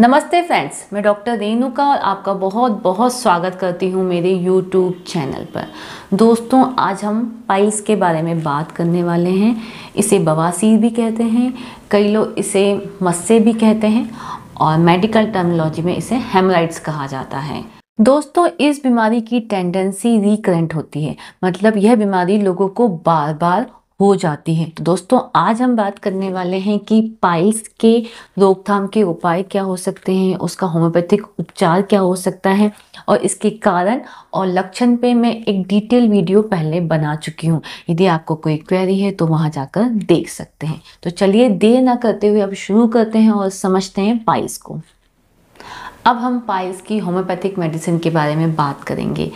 नमस्ते फ्रेंड्स मैं डॉक्टर रेणुका और आपका बहुत बहुत स्वागत करती हूँ मेरे यूट्यूब चैनल पर दोस्तों आज हम पाइल्स के बारे में बात करने वाले हैं इसे बवासीर भी कहते हैं कई लोग इसे मस्से भी कहते हैं और मेडिकल टर्मोलॉजी में इसे हेमराइड्स कहा जाता है दोस्तों इस बीमारी की टेंडेंसी रिकरेंट होती है मतलब यह बीमारी लोगों को बार बार हो जाती है तो दोस्तों आज हम बात करने वाले हैं कि पाइल्स के रोकथाम के उपाय क्या हो सकते हैं उसका होम्योपैथिक उपचार क्या हो सकता है और इसके कारण और लक्षण पे मैं एक डिटेल वीडियो पहले बना चुकी हूँ यदि आपको कोई क्वेरी है तो वहाँ जाकर देख सकते हैं तो चलिए देर ना करते हुए अब शुरू करते हैं और समझते हैं पाइल्स को अब हम पाइल्स की होम्योपैथिक मेडिसिन के बारे में बात करेंगे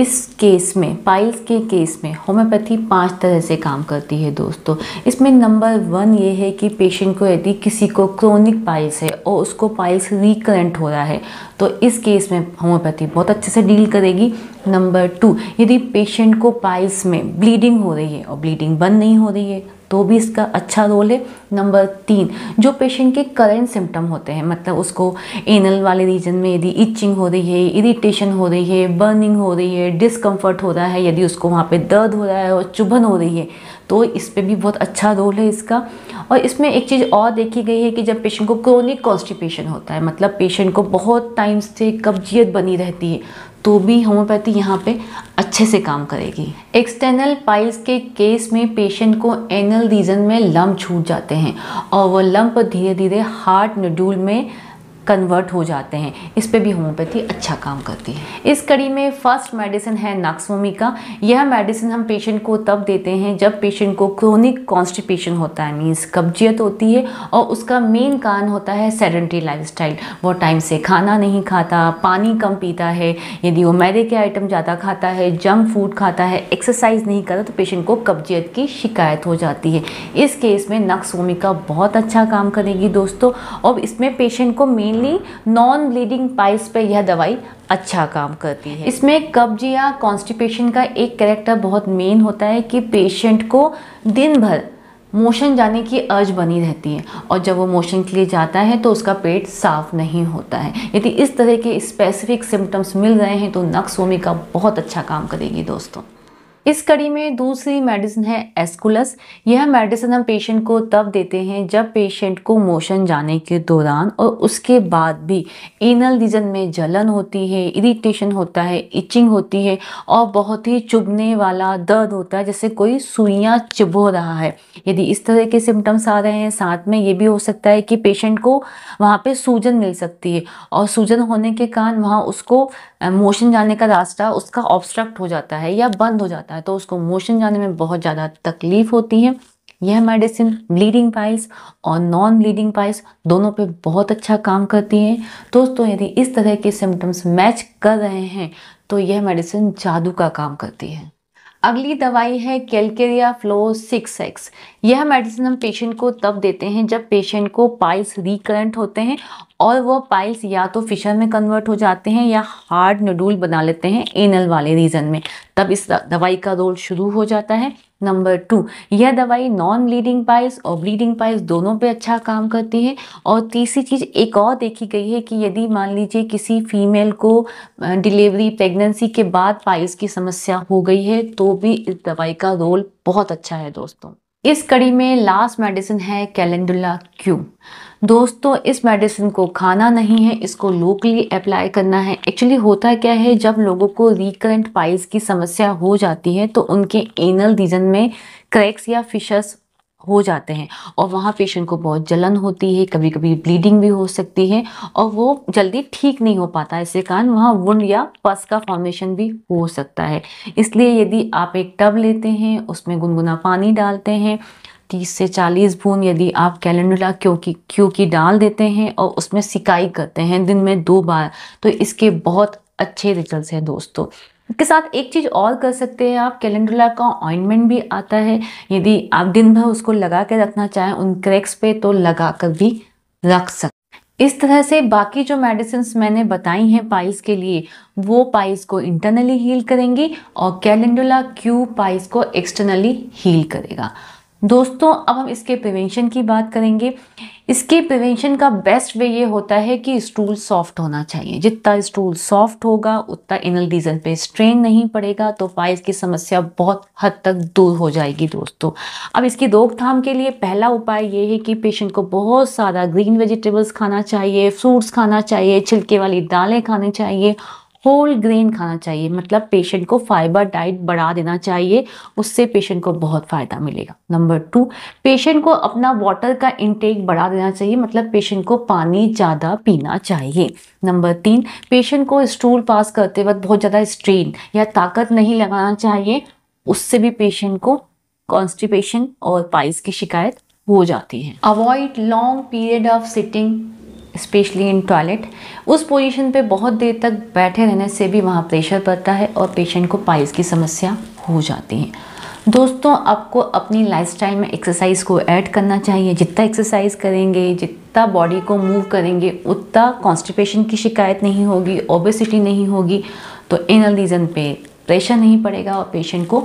इस केस में पाइल्स के केस में होम्योपैथी पांच तरह से काम करती है दोस्तों इसमें नंबर वन ये है कि पेशेंट को यदि किसी को क्रोनिक पाइल्स है और उसको पाइल्स रिकरेंट हो रहा है तो इस केस में होम्योपैथी बहुत अच्छे से डील करेगी नंबर टू यदि पेशेंट को पाइल्स में ब्लीडिंग हो रही है और ब्लीडिंग बंद नहीं हो रही है तो भी इसका अच्छा रोल है नंबर तीन जो पेशेंट के करेंट सिम्टम होते हैं मतलब उसको एनल वाले रीजन में यदि इचिंग हो रही है इरिटेशन हो रही है बर्निंग हो रही है डिस्कम्फर्ट हो रहा है यदि उसको वहाँ पर दर्द हो रहा है और चुभन हो रही है तो इस पर भी बहुत अच्छा रोल है इसका और इसमें एक चीज़ और देखी गई है कि जब पेशेंट को क्रोनिक कॉन्स्टिपेशन होता है मतलब पेशेंट को बहुत टाइम से कब्जियत बनी रहती है तो भी होम्योपैथी यहाँ पे अच्छे से काम करेगी एक्सटर्नल पाइल्स के केस में पेशेंट को एनल रीजन में लम्ब छूट जाते हैं और वह लम्ब धीरे धीरे हार्ट नड्यूल में कन्वर्ट हो जाते हैं इस पर भी होम्योपैथी अच्छा काम करती है इस कड़ी में फर्स्ट मेडिसिन है नाक्सोमी का यह मेडिसिन हम पेशेंट को तब देते हैं जब पेशेंट को क्रोनिक कॉन्स्टिपेशन होता है मीन्स कब्जियत होती है और उसका मेन कारण होता है सेडेंट्री लाइफस्टाइल वो टाइम से खाना नहीं खाता पानी कम पीता है यदि वो मैदे के आइटम ज़्यादा खाता है जंक फूड खाता है एक्सरसाइज नहीं करता तो पेशेंट को कब्जियत की शिकायत हो जाती है इस केस में नक्सोमी का बहुत अच्छा काम करेगी दोस्तों और इसमें पेशेंट को main mainly non bleeding piles पे यह दवाई अच्छा काम करती है इसमें कब्ज या कॉन्स्टिपेशन का एक कैरेक्टर बहुत मेन होता है कि पेशेंट को दिन भर मोशन जाने की अर्ज बनी रहती है और जब वो मोशन के लिए जाता है तो उसका पेट साफ नहीं होता है यदि इस तरह के स्पेसिफिक सिम्टम्स मिल रहे हैं तो नक्सोमी का बहुत अच्छा काम करेगी दोस्तों इस कड़ी में दूसरी मेडिसिन है एस्कुलस यह मेडिसिन हम पेशेंट को तब देते हैं जब पेशेंट को मोशन जाने के दौरान और उसके बाद भी इनल रीजन में जलन होती है इरिटेशन होता है इचिंग होती है और बहुत ही चुभने वाला दर्द होता है जैसे कोई सुइयाँ चुभ रहा है यदि इस तरह के सिम्टम्स आ रहे हैं साथ में ये भी हो सकता है कि पेशेंट को वहाँ पर सूजन मिल सकती है और सूजन होने के कारण वहाँ उसको मोशन जाने का रास्ता उसका ऑब्स्ट्रक्ट हो जाता है या बंद हो जाता है है तो उसको मोशन जाने में बहुत ज़्यादा तकलीफ होती है यह मेडिसिन ब्लीडिंग पाइल्स और नॉन ब्लीडिंग पाइल्स दोनों पे बहुत अच्छा काम करती है दोस्तों यदि इस तरह के सिम्टम्स मैच कर रहे हैं तो यह मेडिसिन जादू का काम करती है अगली दवाई है कैलकेरिया फ्लो सिक्स एक्स यह मेडिसिन हम पेशेंट को तब देते हैं जब पेशेंट को पाइल्स रिकरेंट होते हैं और वह पाइल्स या तो फिशर में कन्वर्ट हो जाते हैं या हार्ड नडूल बना लेते हैं एनल वाले रीज़न में तब इस दवाई का रोल शुरू हो जाता है नंबर टू यह दवाई नॉन ब्लीडिंग पाइस और ब्लीडिंग पाइस दोनों पे अच्छा काम करती है और तीसरी चीज़ एक और देखी गई है कि यदि मान लीजिए किसी फीमेल को डिलीवरी प्रेगनेंसी के बाद पाइस की समस्या हो गई है तो भी इस दवाई का रोल बहुत अच्छा है दोस्तों इस कड़ी में लास्ट मेडिसिन है कैलेंडुला क्यू दोस्तों इस मेडिसिन को खाना नहीं है इसको लोकली अप्लाई करना है एक्चुअली होता क्या है जब लोगों को रिकरेंट पाइल्स की समस्या हो जाती है तो उनके एनल रीजन में क्रैक्स या फिशर्स हो जाते हैं और वहाँ पेशेंट को बहुत जलन होती है कभी कभी ब्लीडिंग भी हो सकती है और वो जल्दी ठीक नहीं हो पाता इसके कारण वहाँ वुंड या पस का फॉर्मेशन भी हो सकता है इसलिए यदि आप एक टब लेते हैं उसमें गुनगुना पानी डालते हैं तीस से चालीस बूंद यदि आप कैलेंडुला क्योंकि क्योंकि डाल देते हैं और उसमें सिकाई करते हैं दिन में दो बार तो इसके बहुत अच्छे रिजल्ट हैं दोस्तों के साथ एक चीज़ और कर सकते हैं आप कैलेंडुला का ऑइंटमेंट भी आता है यदि आप दिन भर उसको लगा के रखना चाहें उन क्रैक्स पे तो लगा कर भी रख सकते इस तरह से बाकी जो मेडिसिन मैंने बताई हैं पाइस के लिए वो पाइस को इंटरनली हील करेंगी और कैलेंडुला क्यू पाइस को एक्सटर्नली हील करेगा दोस्तों अब हम इसके प्रिवेंशन की बात करेंगे इसके प्रिवेंशन का बेस्ट वे ये होता है कि स्टूल सॉफ्ट होना चाहिए जितना स्टूल सॉफ्ट होगा उतना इनल डीजल पे स्ट्रेन नहीं पड़ेगा तो फाइल्स की समस्या बहुत हद तक दूर हो जाएगी दोस्तों अब इसकी रोकथाम के लिए पहला उपाय ये है कि पेशेंट को बहुत सारा ग्रीन वेजिटेबल्स खाना चाहिए फ्रूट्स खाना चाहिए छिलके वाली दालें खानी चाहिए होल ग्रेन खाना चाहिए मतलब पेशेंट को फाइबर डाइट बढ़ा देना चाहिए उससे पेशेंट को बहुत फ़ायदा मिलेगा नंबर टू पेशेंट को अपना वाटर का इंटेक बढ़ा देना चाहिए मतलब पेशेंट को पानी ज़्यादा पीना चाहिए नंबर तीन पेशेंट को स्टूल पास करते वक्त बहुत ज़्यादा स्ट्रेन या ताकत नहीं लगाना चाहिए उससे भी पेशेंट को कॉन्स्टिपेशन और पाइस की शिकायत हो जाती है avoid long period of sitting specially in toilet उस पोजीशन पे बहुत देर तक बैठे रहने से भी वहाँ प्रेशर पड़ता है और पेशेंट को पाइल्स की समस्या हो जाती है दोस्तों आपको अपनी लाइफस्टाइल में एक्सरसाइज को ऐड करना चाहिए जितना एक्सरसाइज करेंगे जितना बॉडी को मूव करेंगे उतना कॉन्स्टिपेशन की शिकायत नहीं होगी ओबेसिटी नहीं होगी तो एनल रीज़न पे प्रेशर नहीं पड़ेगा और पेशेंट को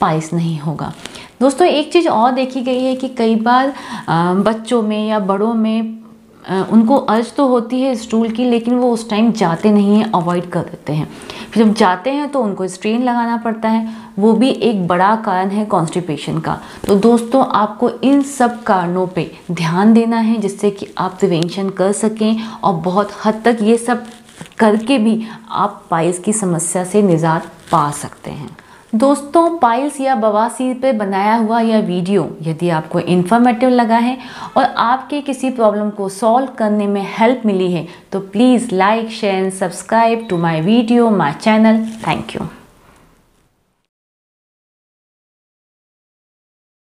पाइस नहीं होगा दोस्तों एक चीज़ और देखी गई है कि कई बार बच्चों में या बड़ों में उनको अर्ज तो होती है स्टूल की लेकिन वो उस टाइम जाते नहीं हैं अवॉइड कर देते हैं फिर जब जाते हैं तो उनको स्ट्रेन लगाना पड़ता है वो भी एक बड़ा कारण है कॉन्स्टिपेशन का तो दोस्तों आपको इन सब कारणों पे ध्यान देना है जिससे कि आप प्रिवेंशन कर सकें और बहुत हद तक ये सब करके भी आप पाइस की समस्या से निजात पा सकते हैं दोस्तों पाइल्स या बवासीर पर बनाया हुआ यह वीडियो यदि आपको इन्फॉर्मेटिव लगा है और आपके किसी प्रॉब्लम को सॉल्व करने में हेल्प मिली है तो please like share and subscribe to my video my channel thank you